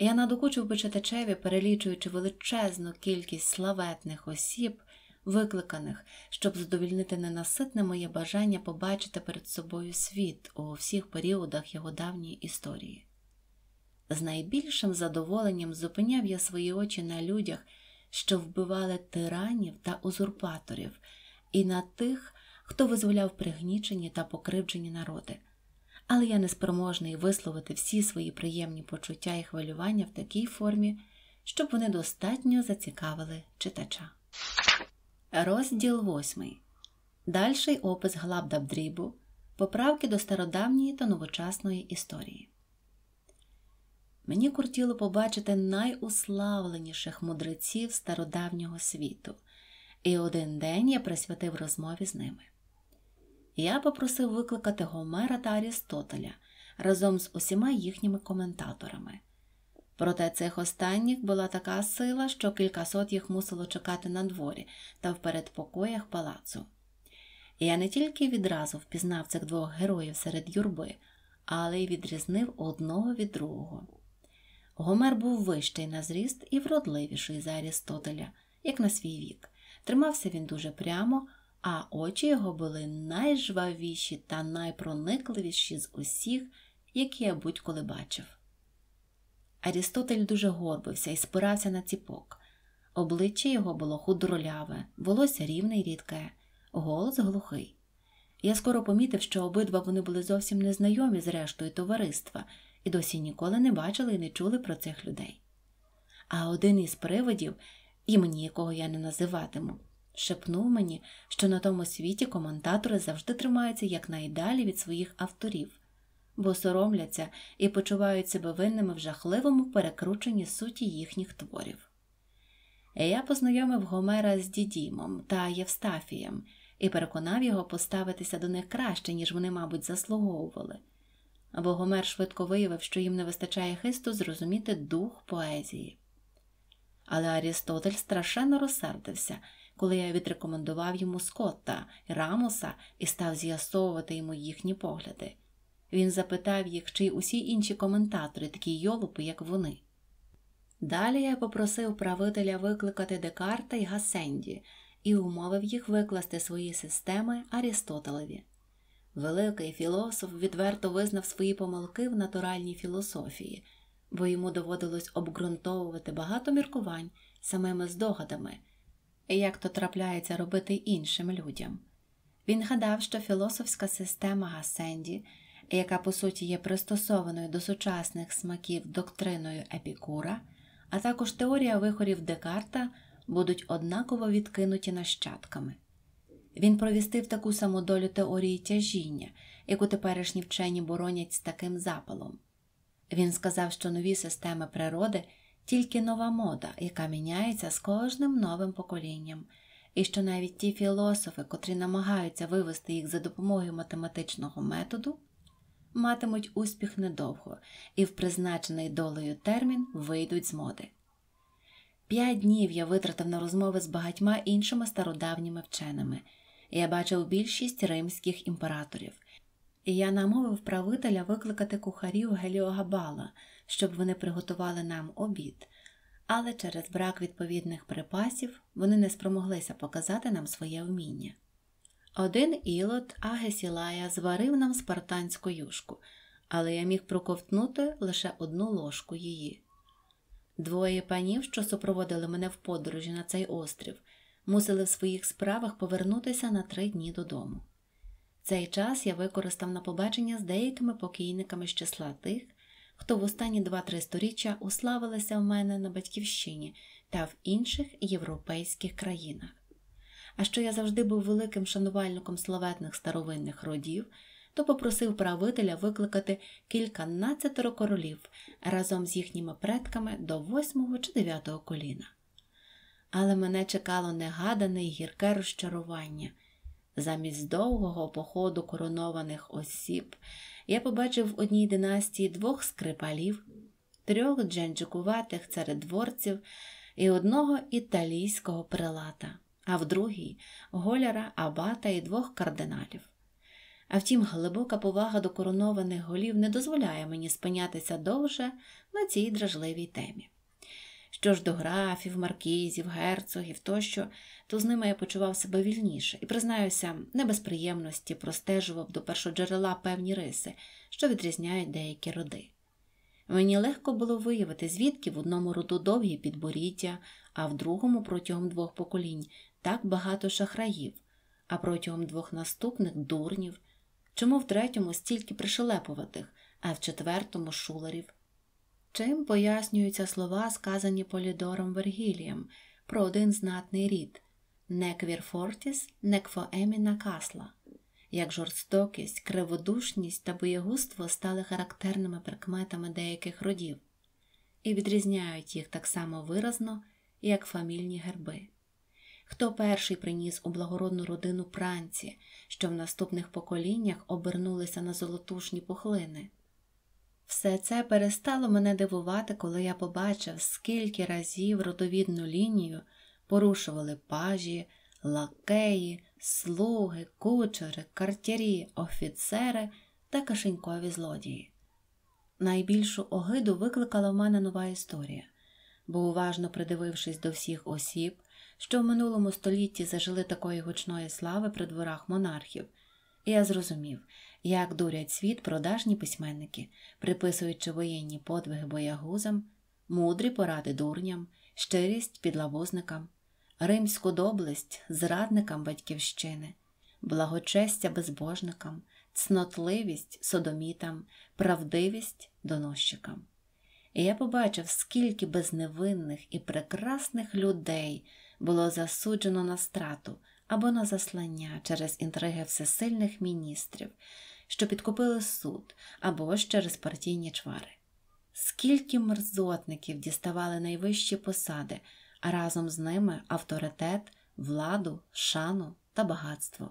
Я надокучив би читачеві, перелічуючи величезну кількість славетних осіб, викликаних, щоб задовільнити ненаситне моє бажання побачити перед собою світ у всіх періодах його давньої історії. З найбільшим задоволенням зупиняв я свої очі на людях, що вбивали тиранів та узурпаторів, і на тих, хто визволяв пригнічені та покривджені народи але я неспроможний висловити всі свої приємні почуття і хвилювання в такій формі, щоб вони достатньо зацікавили читача. Розділ 8. Дальший опис Глабдабдрібу. Поправки до стародавньої та новочасної історії. Мені куртіло побачити найуславленіших мудреців стародавнього світу, і один день я присвятив розмові з ними я попросив викликати Гомера та Арістотеля разом з усіма їхніми коментаторами. Проте цих останніх була така сила, що кількасот їх мусило чекати на дворі та в передпокоях палацу. я не тільки відразу впізнав цих двох героїв серед юрби, але й відрізнив одного від другого. Гомер був вищий на зріст і вродливіший за Арістотеля, як на свій вік. Тримався він дуже прямо, а очі його були найжвавіші та найпроникливіші з усіх, які я будь-коли бачив. Арістотель дуже горбився і спирався на ціпок. Обличчя його було худроляве, волосся рівне й рідке, голос глухий. Я скоро помітив, що обидва вони були зовсім незнайомі з рештою товариства і досі ніколи не бачили і не чули про цих людей. А один із приводів, і мені якого я не називатиму, шепнув мені, що на тому світі коментатори завжди тримаються якнайдалі від своїх авторів, бо соромляться і почувають себе винними в жахливому перекрученні суті їхніх творів. Я познайомив Гомера з Дідімом та Євстафієм і переконав його поставитися до них краще, ніж вони, мабуть, заслуговували. Бо Гомер швидко виявив, що їм не вистачає хисту зрозуміти дух поезії. Але Арістотель страшенно розсердився коли я відрекомендував йому Скотта і Рамоса і став з'ясовувати йому їхні погляди. Він запитав їх, чи усі інші коментатори такі йолупи, як вони. Далі я попросив правителя викликати Декарта і Гасенді і умовив їх викласти свої системи Арістотелеві. Великий філософ відверто визнав свої помилки в натуральній філософії, бо йому доводилось обґрунтовувати багато міркувань самими здогадами, як то трапляється робити іншим людям. Він гадав, що філософська система Гасенді, яка по суті є пристосованою до сучасних смаків доктриною Епікура, а також теорія вихорів Декарта, будуть однаково відкинуті нащадками. Він провістив таку саму долю теорії тяжіння, яку теперішні вчені боронять з таким запалом. Він сказав, що нові системи природи тільки нова мода, яка міняється з кожним новим поколінням, і що навіть ті філософи, котрі намагаються вивести їх за допомогою математичного методу, матимуть успіх недовго і в призначений долею термін вийдуть з моди. П'ять днів я витратив на розмови з багатьма іншими стародавніми вченими, я бачив більшість римських імператорів, і я намовив правителя викликати кухарів Геліогабала – щоб вони приготували нам обід, але через брак відповідних припасів вони не спромоглися показати нам своє вміння. Один ілот Агесілая зварив нам спартанську юшку, але я міг проковтнути лише одну ложку її. Двоє панів, що супроводили мене в подорожі на цей острів, мусили в своїх справах повернутися на три дні додому. Цей час я використав на побачення з деякими покійниками з числа тих, хто в останні 2-3 сторіччя уславилася в мене на батьківщині та в інших європейських країнах. А що я завжди був великим шанувальником славетних старовинних родів, то попросив правителя викликати кільканадцятеро королів разом з їхніми предками до восьмого чи дев'ятого коліна. Але мене чекало негадане й гірке розчарування замість довгого походу коронованих осіб я побачив в одній династії двох скрипалів, трьох дженджикуватих царедворців і одного італійського прилата, а в другій голяра, абата і двох кардиналів. А втім, глибока повага до коронованих голів не дозволяє мені спинятися довше на цій дражливій темі. Що ж до графів, маркізів, герцогів тощо, то з ними я почував себе вільніше і, признаюся, не без приємності простежував до першоджерела певні риси, що відрізняють деякі роди. Мені легко було виявити, звідки в одному роду довгі підборіття, а в другому протягом двох поколінь так багато шахраїв, а протягом двох наступних дурнів, чому в третьому стільки пришелепуватих, а в четвертому шулерів. Чим пояснюються слова, сказані Полідором Вергілієм про один знатний рід неквірфортіс, некфоеміна касла, як жорстокість, криводушність та боєгузтво стали характерними прикметами деяких родів і відрізняють їх так само виразно, як фамільні герби. Хто перший приніс у благородну родину пранці, що в наступних поколіннях обернулися на золотушні пухлини? Все це перестало мене дивувати, коли я побачив, скільки разів родовідну лінію порушували пажі, лакеї, слуги, кучери, картярі, офіцери та кишенькові злодії. Найбільшу огиду викликала в мене нова історія, бо, уважно придивившись до всіх осіб, що в минулому столітті зажили такої гучної слави при дворах монархів. Я зрозумів, як дурять світ продажні письменники, приписуючи воєнні подвиги боягузам, мудрі поради дурням, щирість підлавозникам, римську доблесть зрадникам батьківщини, благочестя безбожникам, цнотливість содомітам, правдивість доносчикам. І я побачив, скільки безневинних і прекрасних людей було засуджено на страту або на заслання через інтриги всесильних міністрів, що підкупили суд або ж через партійні чвари. Скільки мерзотників діставали найвищі посади, а разом з ними авторитет, владу, шану та багатство,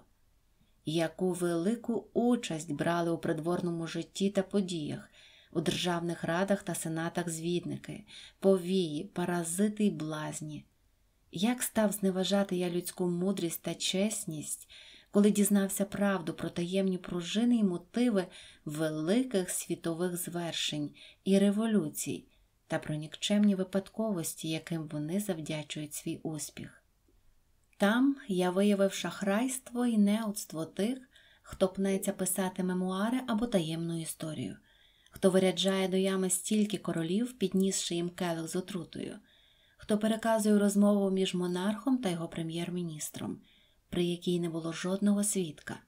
яку велику участь брали у придворному житті та подіях, у державних радах та сенатах звідники, повії, паразити й блазні. Як став зневажати я людську мудрість та чесність, коли дізнався правду про таємні пружини й мотиви великих світових звершень і революцій та про нікчемні випадковості, яким вони завдячують свій успіх. Там я виявив шахрайство і неудство тих, хто пнеться писати мемуари або таємну історію, хто виряджає до ями стільки королів, піднісши їм келих з отрутою хто переказує розмову між монархом та його прем'єр-міністром, при якій не було жодного свідка,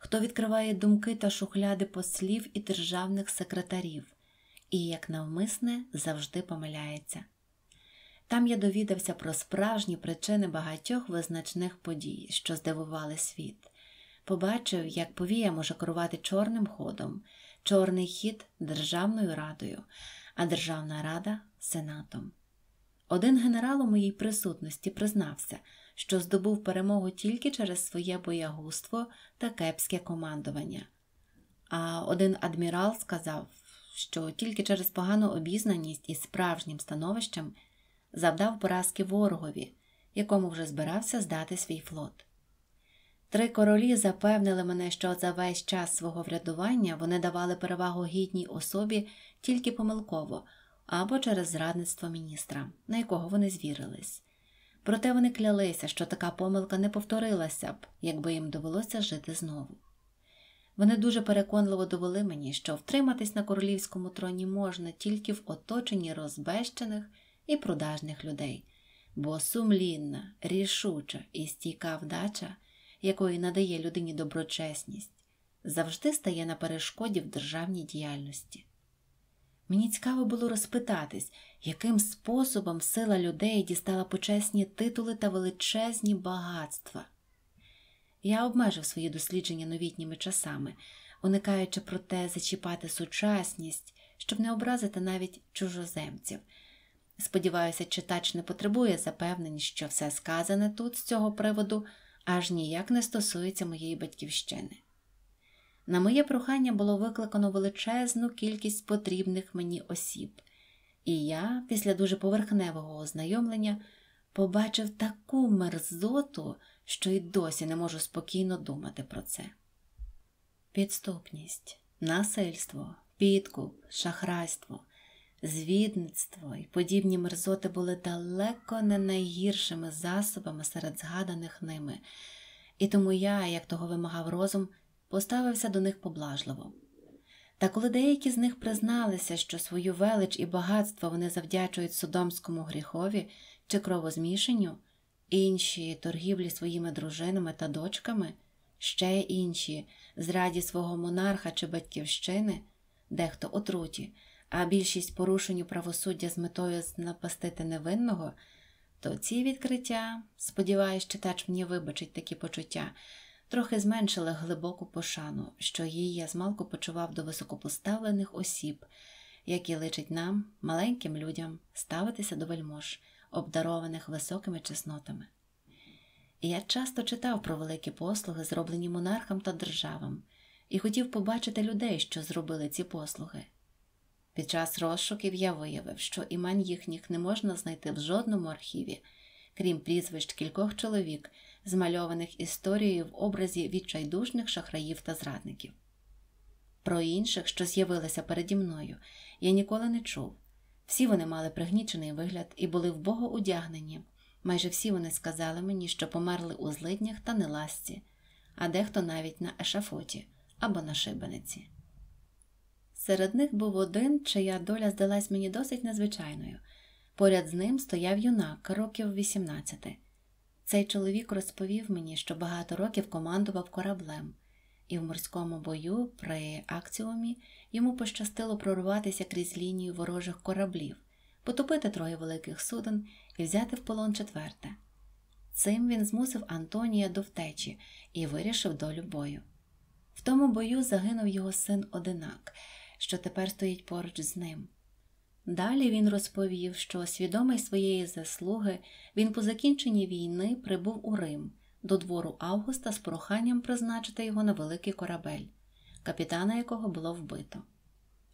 хто відкриває думки та шухляди послів і державних секретарів і, як навмисне, завжди помиляється. Там я довідався про справжні причини багатьох визначних подій, що здивували світ. Побачив, як повія може керувати чорним ходом, чорний хід Державною радою, а Державна рада сенатом. Один генерал у моїй присутності признався, що здобув перемогу тільки через своє боягузтво та кепське командування. А один адмірал сказав, що тільки через погану обізнаність із справжнім становищем завдав поразки ворогові, якому вже збирався здати свій флот. Три королі запевнили мене, що за весь час свого врядування вони давали перевагу гідній особі тільки помилково або через зрадництво міністра, на якого вони звірились. Проте вони клялися, що така помилка не повторилася б, якби їм довелося жити знову. Вони дуже переконливо довели мені, що втриматись на королівському троні можна тільки в оточенні розбещених і продажних людей, бо сумлінна, рішуча і стійка вдача, якої надає людині доброчесність, завжди стає на перешкоді в державній діяльності. Мені цікаво було розпитатись, яким способом сила людей дістала почесні титули та величезні багатства. Я обмежив свої дослідження новітніми часами, уникаючи про те зачіпати сучасність, щоб не образити навіть чужоземців. Сподіваюся, читач не потребує запевнень, що все сказане тут з цього приводу аж ніяк не стосується моєї батьківщини. На моє прохання було викликано величезну кількість потрібних мені осіб, і я, після дуже поверхневого ознайомлення, побачив таку мерзоту, що й досі не можу спокійно думати про це. Підступність, насильство, підкуп, шахрайство, звідництво і подібні мерзоти були далеко не найгіршими засобами серед згаданих ними, і тому я, як того вимагав розум, поставився до них поблажливо. Та коли деякі з них призналися, що свою велич і багатство вони завдячують судомському гріхові чи кровозмішанню, інші торгівлі своїми дружинами та дочками, ще інші, зраді свого монарха чи батьківщини, дехто отруті, а більшість порушенню правосуддя з метою напастити невинного, то ці відкриття, сподіваюсь, читач мені вибачить такі почуття трохи зменшили глибоку пошану, що її я змалку почував до високопоставлених осіб, які личить нам, маленьким людям, ставитися до вельмож, обдарованих високими чеснотами. я часто читав про великі послуги, зроблені монархам та державам, і хотів побачити людей, що зробили ці послуги. Під час розшуків я виявив, що імен їхніх не можна знайти в жодному архіві, крім прізвищ кількох чоловік змальованих історією в образі відчайдушних шахраїв та зрадників. Про інших, що з'явилися переді мною, я ніколи не чув. Всі вони мали пригнічений вигляд і були вбого одягнені. Майже всі вони сказали мені, що померли у злиднях та неласці, а дехто навіть на ешафоті або на шибениці. Серед них був один, чия доля здалась мені досить незвичайною. Поряд з ним стояв юнак років 18. Цей чоловік розповів мені, що багато років командував кораблем, і в морському бою при акціумі йому пощастило прорватися крізь лінію ворожих кораблів, потопити троє великих суден і взяти в полон четверте. Цим він змусив Антонія до втечі і вирішив долю бою. В тому бою загинув його син Одинак, що тепер стоїть поруч з ним. Далі він розповів, що, свідомий своєї заслуги, він по закінченні війни прибув у Рим до двору Августа з проханням призначити його на великий корабель, капітана якого було вбито.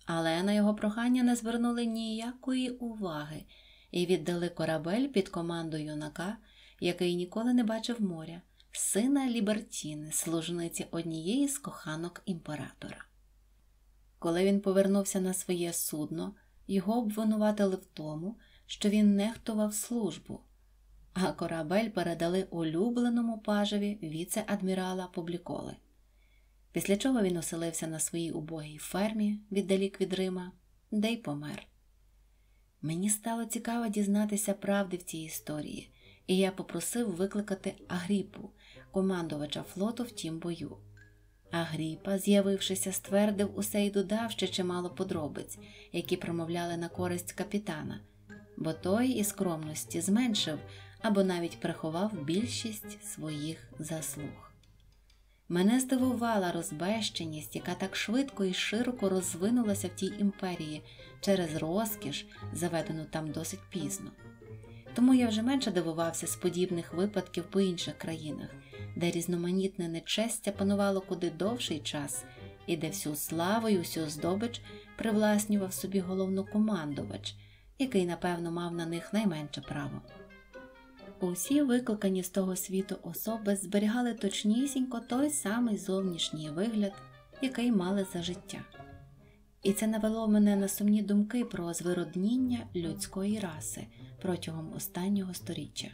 Але на його прохання не звернули ніякої уваги і віддали корабель під команду юнака, який ніколи не бачив моря, сина Лібертіни, служниці однієї з коханок імператора. Коли він повернувся на своє судно, його обвинуватили в тому, що він нехтував службу, а корабель передали улюбленому пажеві віце-адмірала Публіколи, після чого він оселився на своїй убогій фермі віддалік від Рима, де й помер. Мені стало цікаво дізнатися правди в цій історії, і я попросив викликати Агріпу, командувача флоту в тім бою. Агріпа, з'явившися, ствердив усе й додав ще чимало подробиць, які промовляли на користь капітана, бо той і скромності зменшив або навіть приховав більшість своїх заслуг. Мене здивувала розбещеність, яка так швидко і широко розвинулася в тій імперії через розкіш, заведену там досить пізно. Тому я вже менше дивувався з подібних випадків по інших країнах де різноманітне нечестя панувало куди довший час і де всю славу і усю здобич привласнював собі головнокомандувач, який, напевно, мав на них найменше право. Усі викликані з того світу особи зберігали точнісінько той самий зовнішній вигляд, який мали за життя. І це навело мене на сумні думки про звиродніння людської раси протягом останнього сторіччя.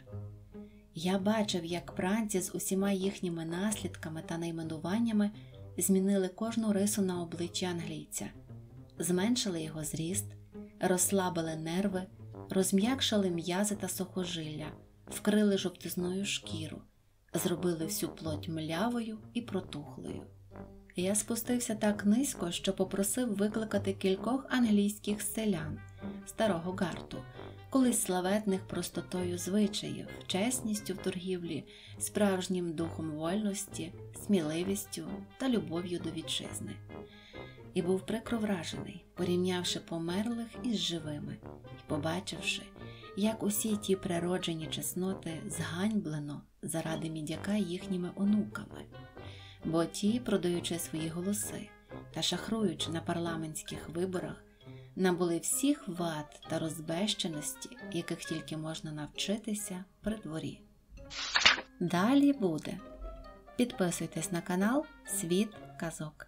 Я бачив, як пранці з усіма їхніми наслідками та найменуваннями змінили кожну рису на обличчі англійця, зменшили його зріст, розслабили нерви, розм'якшили м'язи та сухожилля, вкрили жовтизною шкіру, зробили всю плоть млявою і протухлою. Я спустився так низько, що попросив викликати кількох англійських селян старого гарту, колись славетних простотою звичаїв, чесністю в торгівлі, справжнім духом вольності, сміливістю та любов'ю до вітчизни. І був прикро вражений, порівнявши померлих із живими і побачивши, як усі ті природжені чесноти зганьблено заради мідяка їхніми онуками, бо ті, продаючи свої голоси та шахруючи на парламентських виборах, набули всіх вад та розбещеності, яких тільки можна навчитися при дворі. Далі буде. Підписуйтесь на канал Світ Казок.